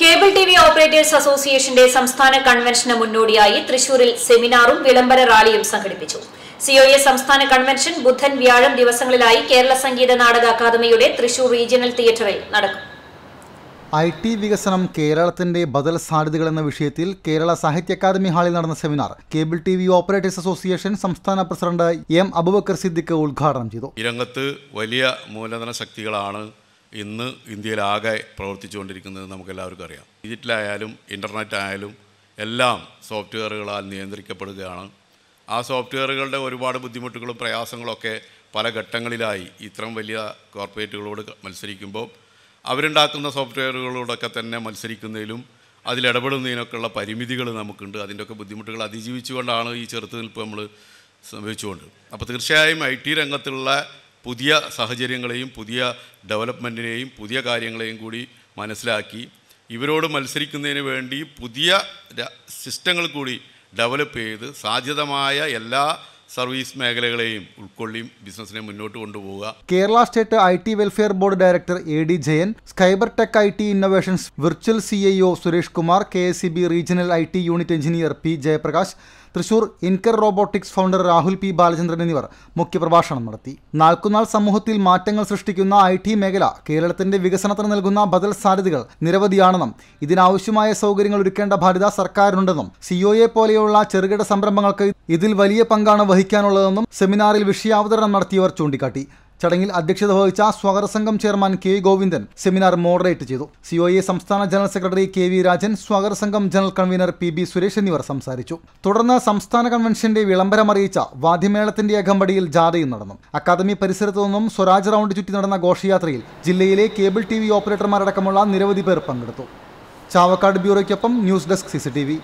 cable T V operators അസോസിയേഷന്റെ സംസ്ഥാന കൺവെൻഷന് മുന്നോടിയായി തൃശൂരിൽ സെമിനാറും വിളംബര റാലിയും സംഘടിപ്പിച്ചു സിഒഎ സംസ്ഥാന കൺവെൻഷൻ ബുധൻ വ്യാഴം ദിവസങ്ങളിലായി കേരള സംഗീത നാടക അക്കാദമിയുടെ തൃശൂർ റീജിയണൽ തിയേറ്ററിൽ നടക്കും ഐ ടി വികസനം കേരളത്തിന്റെ ബദൽ സാധ്യതകൾ എന്ന വിഷയത്തിൽ കേരള സാഹിത്യ അക്കാദമി ഹാളിൽ നടന്ന seminar cable T V operators association സംസ്ഥാന പ്രസിഡന്റ് എം അബുബക്കർ സിദ്ദിഖ് ഉദ്ഘാടനം ചെയ്തു രംഗത്ത് വലിയ മൂലധന ശക്തികളാണ് ഇന്ന് ഇന്ത്യയിലാകെ പ്രവർത്തിച്ചുകൊണ്ടിരിക്കുന്നത് നമുക്കെല്ലാവർക്കും അറിയാം ഡിജിറ്റലായാലും ഇൻ്റർനെറ്റ് ആയാലും എല്ലാം സോഫ്റ്റ്വെയറുകളാൽ നിയന്ത്രിക്കപ്പെടുകയാണ് ആ സോഫ്റ്റ്വെയറുകളുടെ ഒരുപാട് ബുദ്ധിമുട്ടുകളും പ്രയാസങ്ങളൊക്കെ പല ഘട്ടങ്ങളിലായി ഇത്തരം വലിയ കോർപ്പറേറ്റുകളോട് മത്സരിക്കുമ്പോൾ അവരുണ്ടാക്കുന്ന സോഫ്റ്റ്വെയറുകളോടൊക്കെ തന്നെ മത്സരിക്കുന്നതിലും അതിലിടപെടുന്നതിനൊക്കെയുള്ള പരിമിതികൾ നമുക്കുണ്ട് അതിൻ്റെയൊക്കെ ബുദ്ധിമുട്ടുകൾ അതിജീവിച്ചുകൊണ്ടാണ് ഈ ചെറുത്തുനിൽപ്പ് നമ്മൾ സംഭവിച്ചുകൊണ്ട് അപ്പോൾ തീർച്ചയായും ഐ ടി രംഗത്തുള്ള പുതിയ സാഹചര്യങ്ങളെയും പുതിയ ഡെവലപ്മെൻറ്റിനെയും പുതിയ കാര്യങ്ങളെയും കൂടി മനസ്സിലാക്കി ഇവരോട് മത്സരിക്കുന്നതിന് വേണ്ടി പുതിയ സിസ്റ്റങ്ങൾ കൂടി ഡെവലപ്പ് ചെയ്ത് സാധ്യതമായ എല്ലാ സർവീസ് മേഖലകളെയും ഉൾക്കൊള്ളിയും ബിസിനസ്സിനെ മുന്നോട്ട് കൊണ്ടുപോവുക Kerala state I T welfare board director A D Jayan Skyber tech I T innovations virtual C I O Suresh Kumar K S C B regional I T unit engineer P Jayaprakash Thrissur Inker robotics founder Rahul P Balachandran എന്നിവർ മുഖ്യപ്രഭാഷണം നടത്തി നാൾക്കുനാൾ സമൂഹത്തിൽ മാറ്റങ്ങൾ സൃഷ്ടിക്കുന്ന I T മേഖല കേരളത്തിന്റെ വികസനത്തിന് നൽകുന്ന ബദൽ സാധ്യതകൾ നിരവധിയാണെന്നും ഇതിനാവശ്യമായ സൗകര്യങ്ങൾ ഒരുക്കേണ്ട ബാധ്യത സർക്കാരിനുണ്ടെന്നും സിഒയെ പോലെയുള്ള ചെറുകിട സംരംഭങ്ങൾക്ക് ഇതിൽ വലിയ പങ്കാണ് വഹിക്കാനുള്ളതെന്നും സെമിനാറിൽ വിഷയാവതരണം നടത്തിയവർ ചൂണ്ടിക്കാട്ടി ചടങ്ങിൽ അധ്യക്ഷത വഹിച്ച സ്വാഗത സംഘം chairman K Govindan seminar moderate ചെയ്തു സി ഒ എ സംസ്ഥാന general secretary K V Rajan സ്വാഗത സംഘം general convener P B Suresh എന്നിവർ സംസാരിച്ചു തുടർന്ന് സംസ്ഥാന കൺവെൻഷന്റെ വിളംബരം അറിയിച്ച വാദ്യമേളത്തിന്റെ അകമ്പടിയിൽ ജാഥയും നടന്നു അക്കാദമി പരിസരത്തു നിന്നും സ്വരാജ് റൗണ്ട് ചുറ്റി നടന്ന ഘോഷയാത്രയിൽ ജില്ലയിലെ കേബിൾ ടി വി ഓപ്പറേറ്റർമാരടക്കമുള്ള നിരവധി പേർ പങ്കെടുത്തു ചാവക്കാട് ബ്യൂറോയ്ക്കൊപ്പം ന്യൂസ് ഡെസ്ക് സി